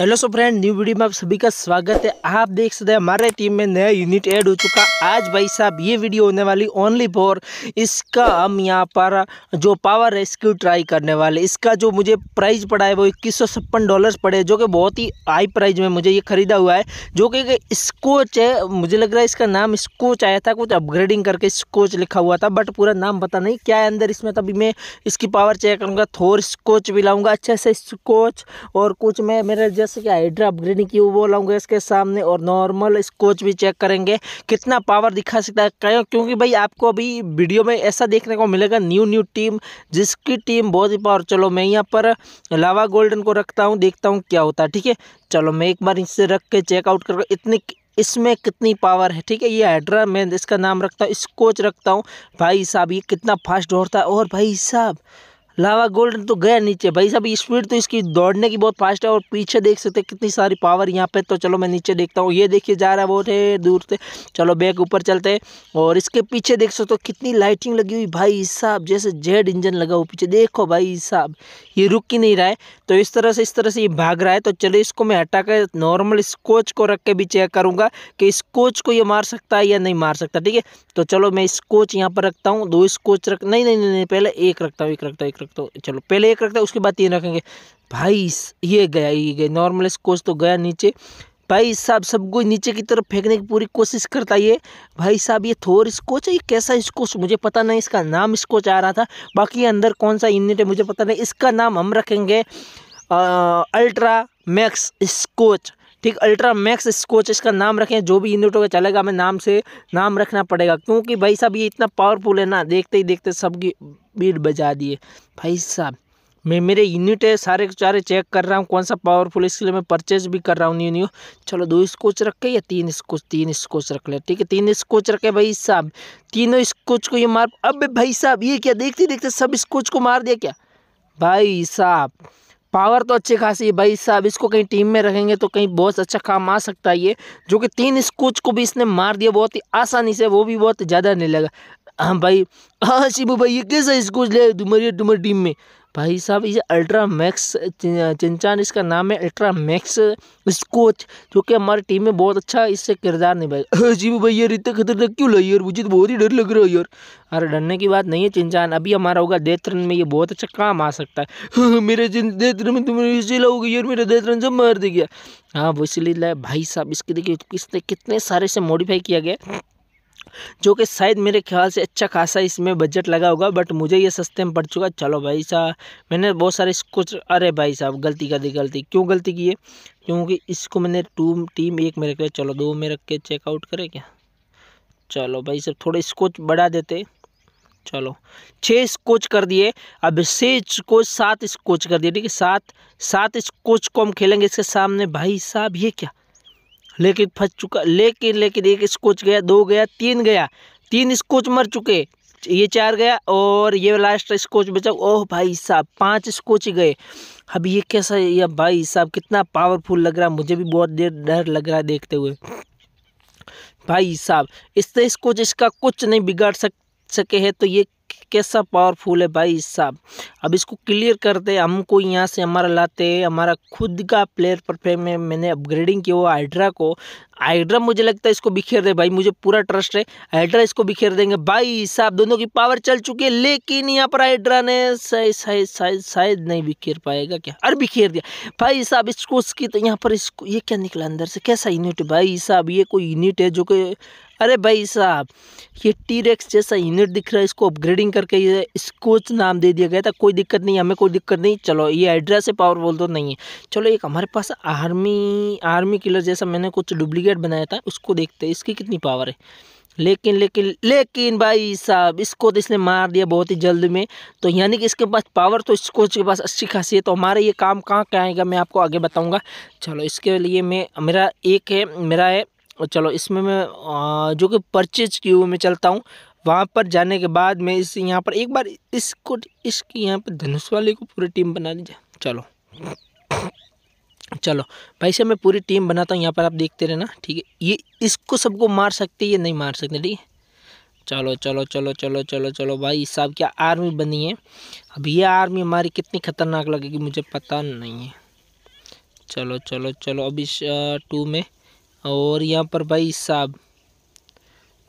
hello so friend new video में आप सभी का स्वागत है आप देख सकते हैं हमारे टीम में नया यूनिट ऐड हो चुका आज भाई साहब ये वीडियो होने वाली ओनली फॉर इसका हम यहाँ पर जो पावर रेस्क्यू ट्राई करने वाले इसका जो मुझे प्राइस पड़ा है वो इक्कीस सौ छप्पन डॉलर्स पड़े जो कि बहुत ही हाई प्राइस में मुझे ये ख़रीदा हुआ है जो कि स्कोच है मुझे लग रहा है इसका नाम स्कोच आया था कुछ अपग्रेडिंग करके स्कोच लिखा हुआ था बट पूरा नाम पता नहीं क्या है अंदर इसमें तभी मैं इसकी पावर चेक करूँगा थोर स्कोच भी लाऊँगा अच्छे से स्कोच और कुछ मैं मेरे जैसे कि हाइड्रा अपग्रेडिंग की वो बोलाऊंगा इसके सामने और नॉर्मल स्कोच भी चेक करेंगे कितना पावर दिखा सकता है क्योंकि भाई आपको अभी वीडियो में ऐसा देखने को मिलेगा न्यू न्यू टीम जिसकी टीम बहुत ही पावर चलो मैं यहाँ पर लावा गोल्डन को रखता हूँ देखता हूँ क्या होता है ठीक है चलो मैं एक बार इससे रख के चेकआउट कर इतनी इसमें कितनी पावर है ठीक है ये हाइड्रा मैं इसका नाम रखता हूँ स्कोच रखता हूँ भाई साहब ये कितना फास्ट दौड़ता है और भाई साहब लावा गोल्डन तो गया नीचे भाई साहब स्पीड तो इसकी दौड़ने की बहुत फास्ट है और पीछे देख सकते हैं कितनी सारी पावर यहाँ पे तो चलो मैं नीचे देखता हूँ ये देखिए जा रहा है बहुत है दूर से चलो बैग ऊपर चलते हैं और इसके पीछे देख सकते हो कितनी लाइटिंग लगी हुई भाई साहब जैसे जेड इंजन लगा हुआ पीछे देखो भाई साहब ये रुक ही नहीं रहा है तो इस तरह से इस तरह से ये भाग रहा है तो चलो इसको मैं हटा कर नॉर्मल स्कोच को रख के भी चेक करूँगा कि इस कोच को ये मार सकता है या नहीं मार सकता ठीक है तो चलो मैं स्कोच यहाँ पर रखता हूँ दो स्कोच रख नहीं नहीं नहीं पहले एक रखता हूँ एक रखता हूँ एक रखता हूँ चलो पहले एक रखता है उसके बाद तीन रखेंगे भाई ये गया ये गया नॉर्मल स्कोच तो गया नीचे भाई साहब सबको नीचे की तरफ फेंकने की पूरी कोशिश करता ये भाई साहब ये थोर स्कोच है ये कैसा स्कोच मुझे पता नहीं इसका नाम स्कोच आ रहा था बाकी अंदर कौन सा यूनिट है मुझे पता नहीं इसका नाम हम रखेंगे अल्ट्रा मैक्स स्कोच ठीक अल्ट्रा मैक्स स्कोच इसका नाम रखें जो भी यूनिट होगा चलेगा हमें नाम से नाम रखना पड़ेगा क्योंकि भाई साहब ये इतना पावरफुल है ना देखते ही देखते सबकी बीट बजा दिए भाई साहब मैं मेरे यूनिट है सारे सारे चेक कर रहा हूँ कौन सा पावरफुल इसके लिए मैं परचेज भी कर रहा हूँ न्यू न्यू चलो दो स्कोच रखे या तीन स्कोच तीन स्कोच रख ले ठीक है तीन स्कोच रखे भाई साहब तीनों स्कोच को ये मार अब भाई साहब ये क्या देखते देखते सब स्कोच को मार दिया क्या भाई साहब पावर तो अच्छी खासी है भाई साहब इसको कहीं टीम में रखेंगे तो कहीं बहुत अच्छा काम आ सकता है ये जो कि तीन स्कोच को भी इसने मार दिया बहुत ही आसानी से वो भी बहुत ज़्यादा नहीं लगा हाँ भाई हाँ शिबू भाई ये कैसा स्कोच ले तुम्हारी तुम्हारी टीम में भाई साहब ये अल्ट्रा मैक्स चिंचान इसका नाम है अल्ट्रा मैक्स स्कोच जो कि हमारी टीम में बहुत अच्छा इससे किरदार निभाएगा हाँ, जीव भाई यार इतने खतरनाक क्यों लाई यार मुझे तो बहुत ही डर लग रहा है यार अरे डरने की बात नहीं है चिंचान अभी हमारा होगा डेथ रन में ये बहुत अच्छा काम आ सकता है हाँ, हाँ, मेरे डेथ रन में तुम्हें इसी लाओगे यार मेरा डेथ रन सब मार गया हाँ वो इसलिए भाई साहब इसके देखिए किसने कितने सारे से मॉडिफाई किया गया जो कि शायद मेरे ख्याल से अच्छा खासा इसमें बजट लगा होगा बट मुझे ये सस्ते में पड़ चुका चलो भाई साहब मैंने बहुत सारे इसको अरे भाई साहब गलती कर दी गलती क्यों गलती की है क्योंकि इसको मैंने टू टीम एक में रख लिया चलो दो में रख के चेकआउट करें क्या चलो भाई साहब थोड़ा स्कोच बढ़ा देते चलो छः स्कोच कर दिए अब से स्कोच सात स्कोच कर दिए ठीक है सात सात स्कोच को हम खेलेंगे इसके सामने भाई साहब ये क्या लेकिन फंस चुका लेकिन लेकिन एक स्कोच गया दो गया तीन गया तीन स्कोच मर चुके ये चार गया और ये लास्ट स्कोच बचा ओह भाई साहब पांच स्कोच गए अब ये कैसा या भाई साहब कितना पावरफुल लग रहा है मुझे भी बहुत देर डर लग रहा है देखते हुए भाई साहब इससे स्कोच इसका कुछ नहीं बिगाड़ सक सके है तो ये कैसा पावरफुल है भाई साहब अब इसको क्लियर करते हमको यहाँ से हमारा लाते हमारा खुद का प्लेयर परफेक्ट में मैंने अपग्रेडिंग किया हुआ हाइड्रा को हाइड्रा मुझे लगता है इसको बिखेर दे भाई मुझे पूरा ट्रस्ट है हाइड्रा इसको बिखेर देंगे भाई साहब दोनों की पावर चल चुकी है लेकिन यहाँ पर हाइड्रा ने शायद शायद शायद शायद नहीं बिखेर पाएगा क्या अरे बिखेर दिया भाई साहब इसको उसकी तो यहाँ पर इसको ये क्या निकला अंदर से कैसा यूनिट भाई साहब ये कोई यूनिट है जो कि अरे भाई साहब ये टी रेक्स जैसा यूनिट दिख रहा है इसको अपग्रेडिंग टाइपिंग करके ये स्कोच नाम दे दिया गया था कोई दिक्कत नहीं हमें कोई दिक्कत नहीं चलो ये एड्रेस है पावर बोल तो नहीं है चलो एक हमारे पास आर्मी आर्मी किलर जैसा मैंने कुछ डुप्लीकेट बनाया था उसको देखते हैं इसकी कितनी पावर है लेकिन लेकिन लेकिन भाई साहब इसको तो इसने मार दिया बहुत ही जल्द में तो यानी कि इसके पास पावर तो स्कोच के पास अच्छी खासी है तो हमारे ये काम कहाँ का आएगा मैं आपको आगे बताऊँगा चलो इसके लिए मैं मेरा एक है मेरा है चलो इसमें मैं जो कि परचेज की हुए मैं चलता हूँ वहाँ पर जाने के बाद में इस यहाँ पर एक बार इसको इसकी यहाँ पर धनुष वाले को पूरी टीम बना लीजिए चलो चलो भाई साहब मैं पूरी टीम बनाता हूँ यहाँ पर आप देखते रहना ठीक है ये इसको सबको मार सकते ये नहीं मार सकते ठीक है चलो चलो चलो चलो चलो चलो भाई साहब क्या आर्मी बनी है अब ये आर्मी हमारी कितनी खतरनाक लगेगी मुझे पता नहीं है चलो चलो चलो अभी टू में और यहाँ पर भाई साहब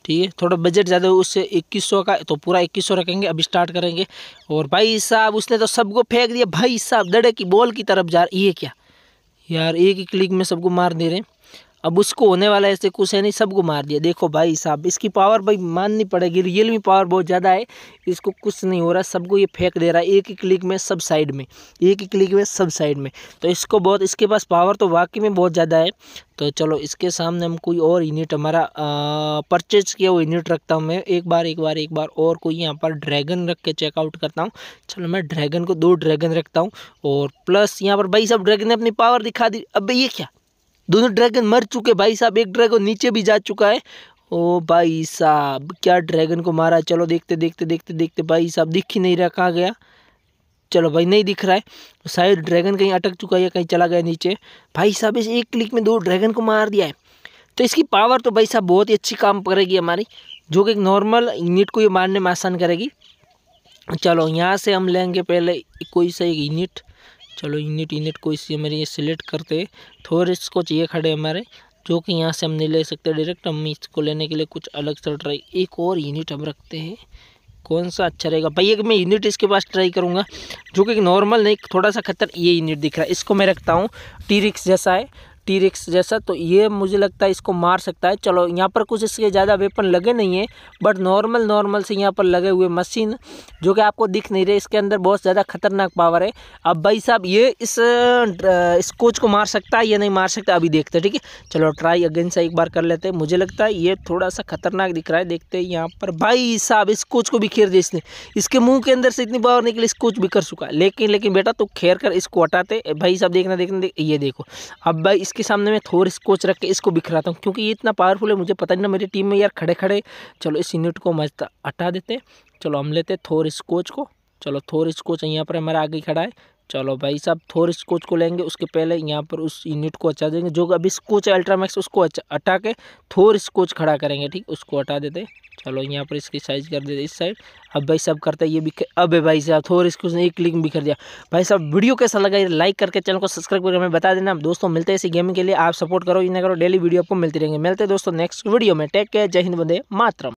ठीक है थोड़ा बजट ज़्यादा उससे इक्कीस सौ का तो पूरा इक्कीस सौ रखेंगे अब स्टार्ट करेंगे और भाई साहब उसने तो सबको फेंक दिया भाई साहब दड़े की बॉल की तरफ जा ये क्या यार एक ही क्लिक में सबको मार दे रहे हैं अब उसको होने वाला ऐसे कुछ है नहीं सबको मार दिया देखो भाई साहब इसकी पावर भाई माननी पड़ेगी रियल में पावर बहुत ज़्यादा है इसको कुछ नहीं हो रहा सबको ये फेंक दे रहा है एक ही क्लिक में सब साइड में एक ही क्लिक में सब साइड में तो इसको बहुत इसके पास पावर तो वाकई में बहुत ज़्यादा है तो चलो इसके सामने हम कोई और यूनिट हमारा परचेज किया हुआ यूनिट रखता हूँ मैं एक बार एक बार एक बार और कोई यहाँ पर ड्रैगन रख के चेकआउट करता हूँ चलो मैं ड्रैगन को दो ड्रैगन रखता हूँ और प्लस यहाँ पर भाई सब ड्रैगन ने अपनी पावर दिखा दी अब ये क्या दोनों ड्रैगन मर चुके भाई साहब एक ड्रैगन नीचे भी जा चुका है ओ भाई साहब क्या ड्रैगन को मारा चलो देखते देखते देखते देखते भाई साहब दिख ही नहीं रखा गया चलो भाई नहीं दिख रहा है तो शायद ड्रैगन कहीं अटक चुका है या कहीं चला गया नीचे भाई साहब इस एक क्लिक में दो ड्रैगन को मार दिया है तो इसकी पावर तो भाई साहब बहुत ही अच्छी काम करेगी हमारी जो कि एक नॉर्मल यूनिट को ये मारने में आसान करेगी चलो यहाँ से हम लेंगे पहले कोई सा एक यूनिट चलो यूनिट यूनिट को इसी हमारे ये सिलेक्ट करते थोड़े इसको चाहिए खड़े हमारे जो कि यहाँ से हम नहीं ले सकते डायरेक्ट हम इसको लेने के लिए कुछ अलग सा ट्राई एक और यूनिट हम रखते हैं कौन सा अच्छा रहेगा भाई एक मैं यूनिट इसके पास ट्राई करूँगा जो कि नॉर्मल नहीं थोड़ा सा खतर ये यूनिट दिख रहा है इसको मैं रखता हूँ टी रिक्स जैसा है टीरिक्स जैसा तो ये मुझे लगता है इसको मार सकता है चलो यहाँ पर कुछ इसके ज़्यादा वेपन लगे नहीं हैं बट नॉर्मल नॉर्मल से यहाँ पर लगे हुए मशीन जो कि आपको दिख नहीं रहे इसके अंदर बहुत ज़्यादा खतरनाक पावर है अब भाई साहब ये इस इस कोच को मार सकता है या नहीं मार सकता अभी देखते ठीक है चलो ट्राई अगेन से एक बार कर लेते हैं मुझे लगता है ये थोड़ा सा खतरनाक दिख रहा है देखते हैं यहाँ पर भाई साहब इस कोच को भी खेर दे इसने इसके मुँह के अंदर से इतनी पावर निकली इस कोच भी कर चुका है लेकिन लेकिन बेटा तो खेर कर इसको हटाते भाई साहब देखना देखना देख ये देखो अब भाई इस इसके सामने मैं थोर स्कोच रख के इसको बिखराता हूँ क्योंकि ये इतना पावरफुल है मुझे पता नहीं ना मेरी टीम में यार खड़े खड़े चलो इस यूनिट को मस्त हटा देते चलो हम लेते थोर कोच को चलो थोर स्कोच यहाँ पर हमारा आगे खड़ा है चलो भाई साहब थोर स्कोच को लेंगे उसके पहले यहाँ पर उस यूनिट को अच्छा देंगे जो अभी स्कोच अल्ट्रामैक्स उसको अच्छा, हटा के थोर स्कोच खड़ा करेंगे ठीक उसको हटा देते चलो यहाँ पर इसकी साइज कर देते इस साइड अब भाई साहब करते हैं ये भी अब भाई साहब थोर स्कोच ने एक लिंक भी कर दिया भाई साहब वीडियो कैसा लगा लाइक करके चैनल को सब्सक्राइब करके हमें बता देना दोस्तों मिलते हैं इसी गेम के लिए आप सपोर्ट करो इन्हें करो डेली वीडियो आपको मिलती रहेंगे मिलते हैं दोस्तों नेक्स्ट वीडियो में टेक केयर जय हिंद बंदे मातरम